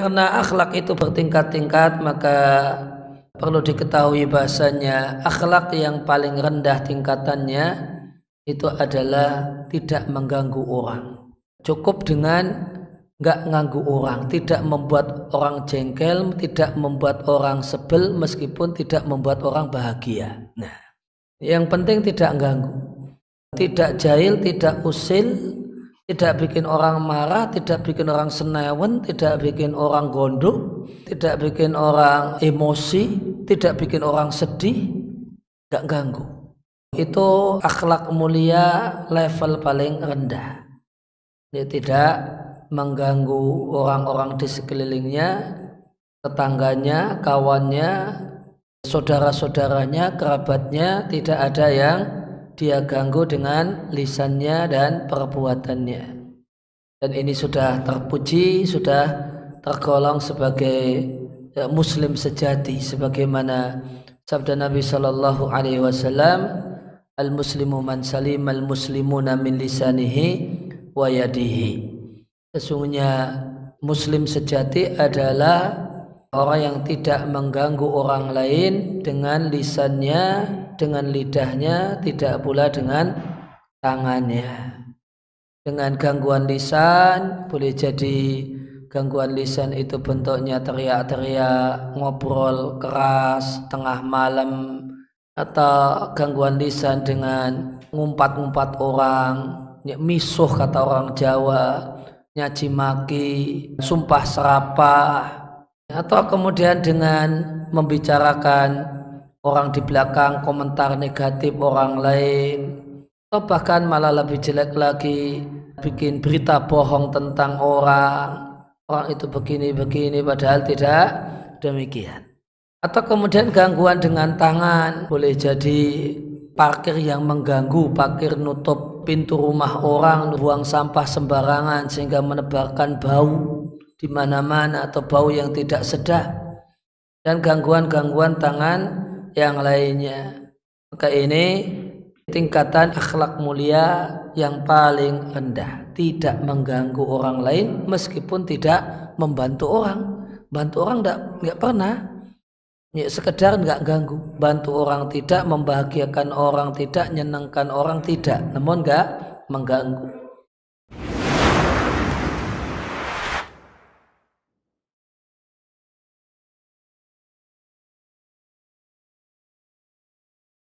Karena akhlak itu bertingkat-tingkat maka perlu diketahui bahasanya akhlak yang paling rendah tingkatannya itu adalah tidak mengganggu orang. Cukup dengan nggak mengganggu orang, tidak membuat orang jengkel, tidak membuat orang sebel, meskipun tidak membuat orang bahagia. Nah, yang penting tidak ganggu, tidak jahil, tidak usil, tidak bikin orang marah, tidak bikin orang senewen, tidak bikin orang gondok, tidak bikin orang emosi, tidak bikin orang sedih, gak ganggu. Itu akhlak mulia level paling rendah. Dia tidak mengganggu orang-orang di sekelilingnya, tetangganya, kawannya, saudara-saudaranya, kerabatnya, tidak ada yang dia ganggu dengan lisannya dan perbuatannya. Dan ini sudah terpuji, sudah tergolong sebagai ya, muslim sejati sebagaimana sabda Nabi Shallallahu alaihi wasallam al muslimu man salim al muslimuna min lisanihi wa yadihi. Sesungguhnya muslim sejati adalah orang yang tidak mengganggu orang lain dengan lisannya, dengan lidahnya, tidak pula dengan tangannya. Dengan gangguan lisan, boleh jadi gangguan lisan itu bentuknya teriak-teriak, ngobrol keras, tengah malam, atau gangguan lisan dengan ngumpat-ngumpat orang, ya, misuh kata orang Jawa, nyaci maki, sumpah serapah, atau kemudian dengan membicarakan orang di belakang komentar negatif orang lain atau bahkan malah lebih jelek lagi bikin berita bohong tentang orang orang itu begini begini padahal tidak demikian atau kemudian gangguan dengan tangan boleh jadi parkir yang mengganggu parkir nutup pintu rumah orang buang sampah sembarangan sehingga menebarkan bau di mana-mana atau bau yang tidak sedap dan gangguan-gangguan tangan yang lainnya. Maka ini tingkatan akhlak mulia yang paling rendah, tidak mengganggu orang lain meskipun tidak membantu orang. Bantu orang tidak nggak pernah. Ya, sekedar nggak ganggu, bantu orang tidak, membahagiakan orang tidak, menyenangkan orang tidak, namun nggak mengganggu.